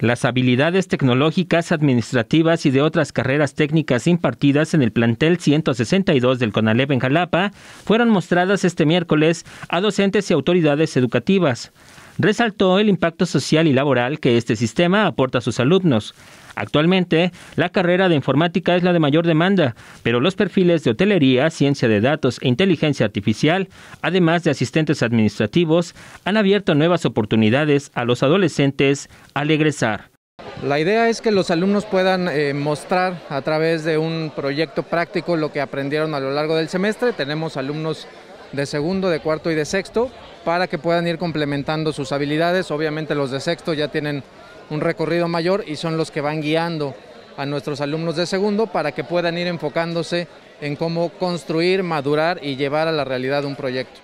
Las habilidades tecnológicas, administrativas y de otras carreras técnicas impartidas en el plantel 162 del CONALEP en Jalapa fueron mostradas este miércoles a docentes y autoridades educativas resaltó el impacto social y laboral que este sistema aporta a sus alumnos. Actualmente, la carrera de informática es la de mayor demanda, pero los perfiles de hotelería, ciencia de datos e inteligencia artificial, además de asistentes administrativos, han abierto nuevas oportunidades a los adolescentes al egresar. La idea es que los alumnos puedan eh, mostrar a través de un proyecto práctico lo que aprendieron a lo largo del semestre. Tenemos alumnos de segundo, de cuarto y de sexto, para que puedan ir complementando sus habilidades. Obviamente los de sexto ya tienen un recorrido mayor y son los que van guiando a nuestros alumnos de segundo para que puedan ir enfocándose en cómo construir, madurar y llevar a la realidad un proyecto.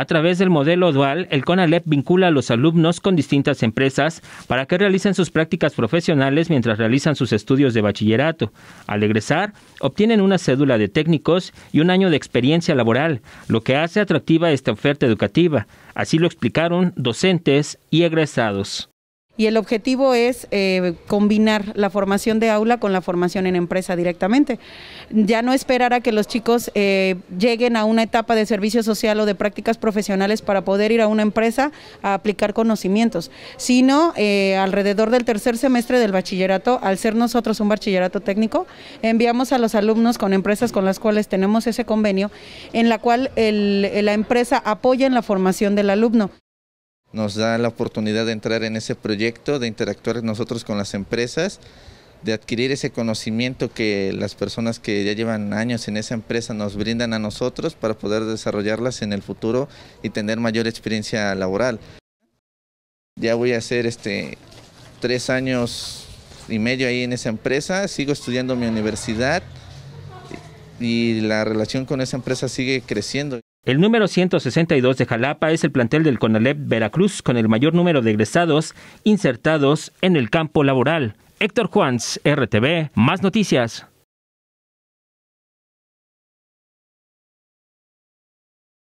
A través del modelo dual, el CONALEP vincula a los alumnos con distintas empresas para que realicen sus prácticas profesionales mientras realizan sus estudios de bachillerato. Al egresar, obtienen una cédula de técnicos y un año de experiencia laboral, lo que hace atractiva esta oferta educativa. Así lo explicaron docentes y egresados y el objetivo es eh, combinar la formación de aula con la formación en empresa directamente. Ya no esperar a que los chicos eh, lleguen a una etapa de servicio social o de prácticas profesionales para poder ir a una empresa a aplicar conocimientos, sino eh, alrededor del tercer semestre del bachillerato, al ser nosotros un bachillerato técnico, enviamos a los alumnos con empresas con las cuales tenemos ese convenio, en la cual la empresa apoya en la formación del alumno nos da la oportunidad de entrar en ese proyecto, de interactuar nosotros con las empresas, de adquirir ese conocimiento que las personas que ya llevan años en esa empresa nos brindan a nosotros para poder desarrollarlas en el futuro y tener mayor experiencia laboral. Ya voy a hacer este, tres años y medio ahí en esa empresa, sigo estudiando mi universidad y la relación con esa empresa sigue creciendo. El número 162 de Jalapa es el plantel del CONALEP Veracruz con el mayor número de egresados insertados en el campo laboral. Héctor Juanz, RTV, más noticias.